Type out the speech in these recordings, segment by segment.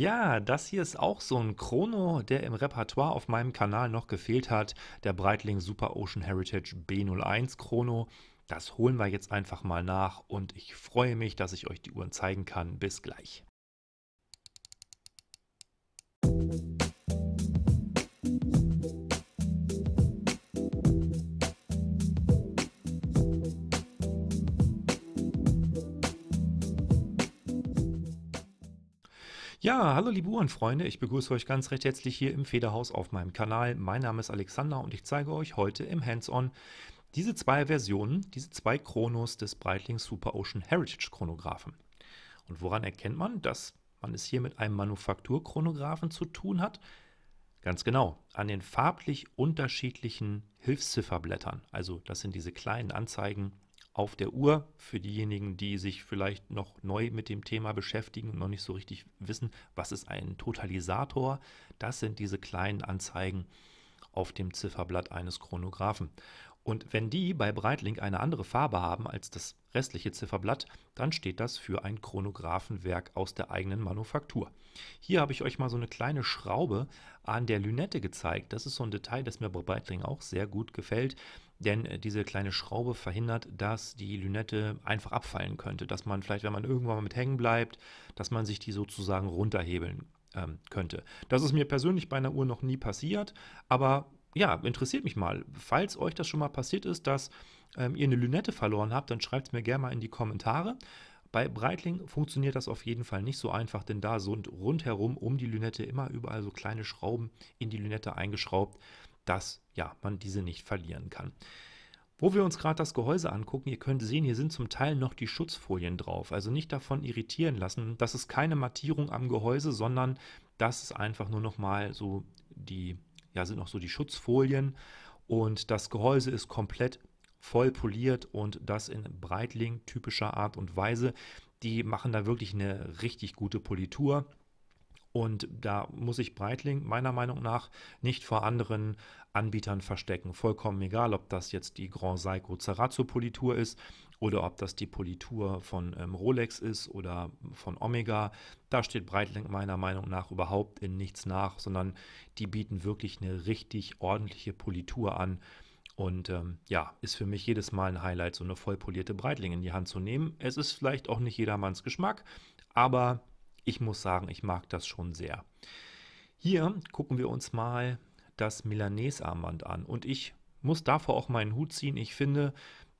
Ja, das hier ist auch so ein Chrono, der im Repertoire auf meinem Kanal noch gefehlt hat. Der Breitling Super Ocean Heritage B01 Chrono. Das holen wir jetzt einfach mal nach und ich freue mich, dass ich euch die Uhren zeigen kann. Bis gleich. Ja, hallo liebe Uhrenfreunde, ich begrüße euch ganz recht herzlich hier im Federhaus auf meinem Kanal. Mein Name ist Alexander und ich zeige euch heute im Hands-On diese zwei Versionen, diese zwei Chronos des Breitling Super Ocean Heritage Chronographen. Und woran erkennt man, dass man es hier mit einem Manufakturchronographen zu tun hat? Ganz genau, an den farblich unterschiedlichen Hilfszifferblättern. Also das sind diese kleinen Anzeigen auf der Uhr für diejenigen, die sich vielleicht noch neu mit dem Thema beschäftigen und noch nicht so richtig wissen, was ist ein Totalisator. Das sind diese kleinen Anzeigen auf dem Zifferblatt eines Chronographen. Und wenn die bei Breitling eine andere Farbe haben als das restliche Zifferblatt, dann steht das für ein Chronographenwerk aus der eigenen Manufaktur. Hier habe ich euch mal so eine kleine Schraube an der Lünette gezeigt. Das ist so ein Detail, das mir bei Breitling auch sehr gut gefällt denn äh, diese kleine Schraube verhindert, dass die Lünette einfach abfallen könnte, dass man vielleicht, wenn man irgendwann mal mit hängen bleibt, dass man sich die sozusagen runterhebeln ähm, könnte. Das ist mir persönlich bei einer Uhr noch nie passiert, aber ja, interessiert mich mal. Falls euch das schon mal passiert ist, dass ähm, ihr eine Lünette verloren habt, dann schreibt es mir gerne mal in die Kommentare. Bei Breitling funktioniert das auf jeden Fall nicht so einfach, denn da sind rundherum um die Lünette immer überall so kleine Schrauben in die Lünette eingeschraubt dass ja, man diese nicht verlieren kann. Wo wir uns gerade das Gehäuse angucken, ihr könnt sehen, hier sind zum Teil noch die Schutzfolien drauf. Also nicht davon irritieren lassen. Das ist keine Mattierung am Gehäuse, sondern das ist einfach nur nochmal so die, ja, sind noch so die Schutzfolien. Und das Gehäuse ist komplett voll poliert und das in Breitling typischer Art und Weise. Die machen da wirklich eine richtig gute Politur. Und da muss sich Breitling meiner Meinung nach nicht vor anderen Anbietern verstecken. Vollkommen egal, ob das jetzt die Grand Seiko Cerazzo Politur ist oder ob das die Politur von ähm, Rolex ist oder von Omega. Da steht Breitling meiner Meinung nach überhaupt in nichts nach, sondern die bieten wirklich eine richtig ordentliche Politur an. Und ähm, ja, ist für mich jedes Mal ein Highlight, so eine vollpolierte Breitling in die Hand zu nehmen. Es ist vielleicht auch nicht jedermanns Geschmack, aber ich muss sagen, ich mag das schon sehr. Hier gucken wir uns mal das Milanese-Armband an und ich muss davor auch meinen Hut ziehen. Ich finde,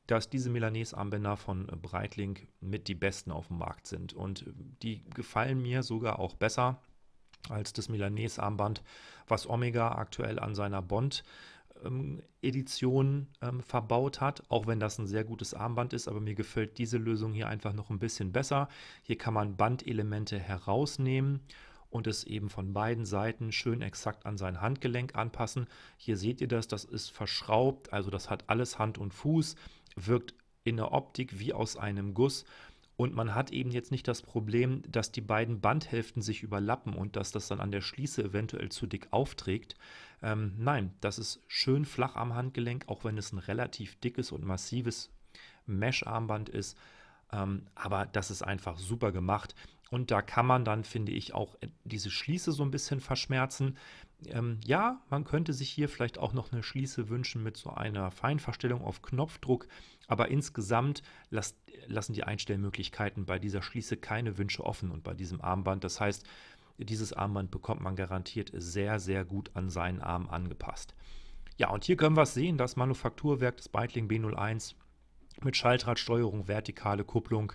dass diese Milanese-Armbänder von Breitling mit die besten auf dem Markt sind und die gefallen mir sogar auch besser als das Milanese-Armband, was Omega aktuell an seiner Bond ähm, Edition ähm, verbaut hat, auch wenn das ein sehr gutes Armband ist, aber mir gefällt diese Lösung hier einfach noch ein bisschen besser. Hier kann man Bandelemente herausnehmen und es eben von beiden Seiten schön exakt an sein Handgelenk anpassen. Hier seht ihr das, das ist verschraubt, also das hat alles Hand und Fuß, wirkt in der Optik wie aus einem Guss und man hat eben jetzt nicht das Problem, dass die beiden Bandhälften sich überlappen und dass das dann an der Schließe eventuell zu dick aufträgt. Ähm, nein, das ist schön flach am Handgelenk, auch wenn es ein relativ dickes und massives Mesh-Armband ist. Ähm, aber das ist einfach super gemacht. Und da kann man dann, finde ich, auch äh, diese Schließe so ein bisschen verschmerzen. Ähm, ja, man könnte sich hier vielleicht auch noch eine Schließe wünschen mit so einer Feinverstellung auf Knopfdruck, aber insgesamt las lassen die Einstellmöglichkeiten bei dieser Schließe keine Wünsche offen und bei diesem Armband. Das heißt, dieses Armband bekommt man garantiert sehr, sehr gut an seinen Arm angepasst. Ja, und hier können wir es sehen, das Manufakturwerk des Beitling B01 mit Schaltradsteuerung, vertikale Kupplung,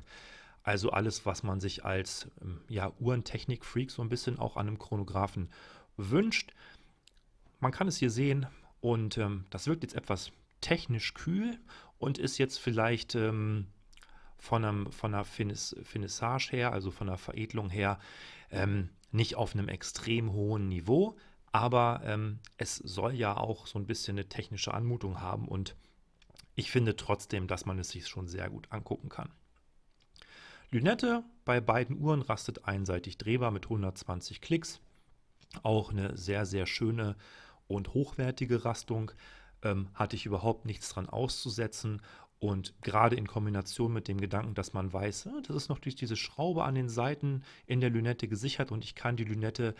also alles, was man sich als ähm, ja, Uhrentechnik-Freak so ein bisschen auch an einem Chronographen wünscht. Man kann es hier sehen und ähm, das wirkt jetzt etwas technisch kühl und ist jetzt vielleicht ähm, von, einem, von einer Finis Finissage her, also von der Veredelung her, ähm, nicht auf einem extrem hohen Niveau, aber ähm, es soll ja auch so ein bisschen eine technische Anmutung haben und ich finde trotzdem, dass man es sich schon sehr gut angucken kann. Lünette bei beiden Uhren rastet einseitig drehbar mit 120 Klicks. Auch eine sehr, sehr schöne und hochwertige Rastung. Ähm, hatte ich überhaupt nichts dran auszusetzen. Und gerade in Kombination mit dem Gedanken, dass man weiß, ah, das ist noch durch diese Schraube an den Seiten in der Lünette gesichert und ich kann die Lünette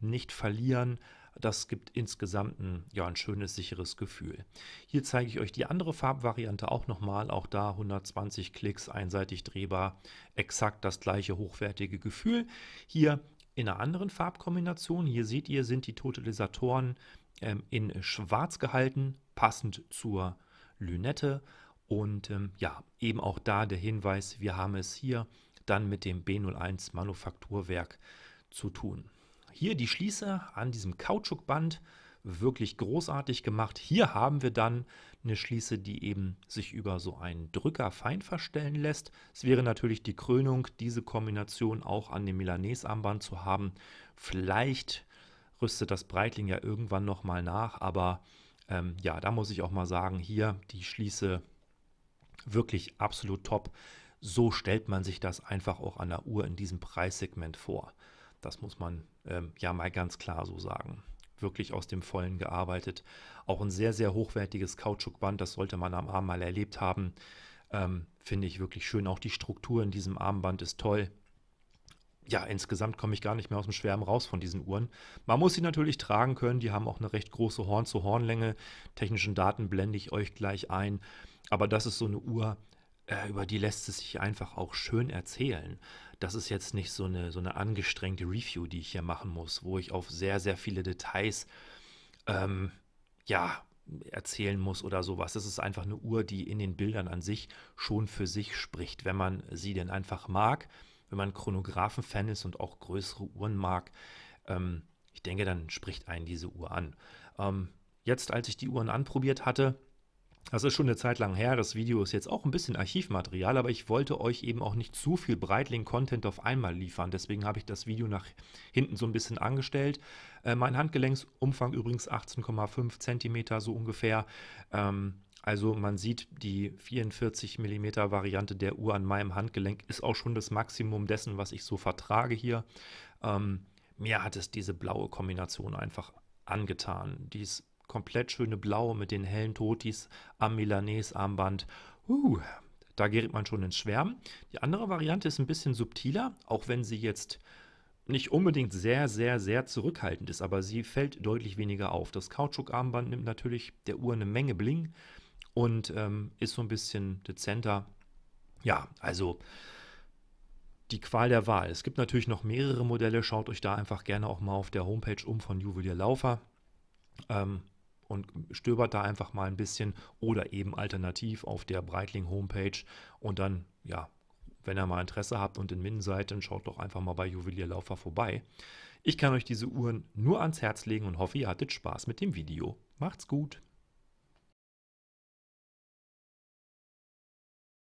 nicht verlieren. Das gibt insgesamt ein, ja, ein schönes, sicheres Gefühl. Hier zeige ich euch die andere Farbvariante auch nochmal. Auch da 120 Klicks, einseitig drehbar, exakt das gleiche hochwertige Gefühl. Hier in einer anderen Farbkombination. Hier seht ihr, sind die Totalisatoren ähm, in schwarz gehalten, passend zur Lünette. Und ähm, ja, eben auch da der Hinweis, wir haben es hier dann mit dem B01 Manufakturwerk zu tun. Hier die Schließe an diesem Kautschukband wirklich großartig gemacht. Hier haben wir dann eine Schließe, die eben sich über so einen Drücker fein verstellen lässt. Es wäre natürlich die Krönung, diese Kombination auch an dem Milanese-Armband zu haben. Vielleicht rüstet das Breitling ja irgendwann nochmal nach, aber ähm, ja, da muss ich auch mal sagen, hier die Schließe wirklich absolut top. So stellt man sich das einfach auch an der Uhr in diesem Preissegment vor. Das muss man ähm, ja mal ganz klar so sagen wirklich aus dem Vollen gearbeitet. Auch ein sehr, sehr hochwertiges Kautschukband, das sollte man am Arm mal erlebt haben. Ähm, Finde ich wirklich schön. Auch die Struktur in diesem Armband ist toll. Ja, insgesamt komme ich gar nicht mehr aus dem Schwärmen raus von diesen Uhren. Man muss sie natürlich tragen können. Die haben auch eine recht große Horn-zu-Horn-Länge. Technischen Daten blende ich euch gleich ein. Aber das ist so eine Uhr, äh, über die lässt es sich einfach auch schön erzählen das ist jetzt nicht so eine, so eine angestrengte Review, die ich hier machen muss, wo ich auf sehr, sehr viele Details ähm, ja, erzählen muss oder sowas. Das ist einfach eine Uhr, die in den Bildern an sich schon für sich spricht, wenn man sie denn einfach mag, wenn man Chronographen-Fan ist und auch größere Uhren mag. Ähm, ich denke, dann spricht einen diese Uhr an. Ähm, jetzt, als ich die Uhren anprobiert hatte, das ist schon eine Zeit lang her. Das Video ist jetzt auch ein bisschen Archivmaterial, aber ich wollte euch eben auch nicht zu viel Breitling-Content auf einmal liefern. Deswegen habe ich das Video nach hinten so ein bisschen angestellt. Äh, mein Handgelenksumfang übrigens 18,5 cm so ungefähr. Ähm, also man sieht, die 44 mm Variante der Uhr an meinem Handgelenk ist auch schon das Maximum dessen, was ich so vertrage hier. Ähm, mir hat es diese blaue Kombination einfach angetan. Die ist komplett schöne blaue mit den hellen Totis am Milanese-Armband. Uh, da gerät man schon ins Schwärmen. Die andere Variante ist ein bisschen subtiler, auch wenn sie jetzt nicht unbedingt sehr, sehr, sehr zurückhaltend ist, aber sie fällt deutlich weniger auf. Das Kautschuk-Armband nimmt natürlich der Uhr eine Menge Bling und ähm, ist so ein bisschen dezenter. Ja, also die Qual der Wahl. Es gibt natürlich noch mehrere Modelle, schaut euch da einfach gerne auch mal auf der Homepage um von Juwelier Laufer. Ähm, und stöbert da einfach mal ein bisschen oder eben alternativ auf der Breitling Homepage und dann, ja, wenn ihr mal Interesse habt und in seid, dann schaut doch einfach mal bei Juwelierlaufer vorbei. Ich kann euch diese Uhren nur ans Herz legen und hoffe, ihr hattet Spaß mit dem Video. Macht's gut!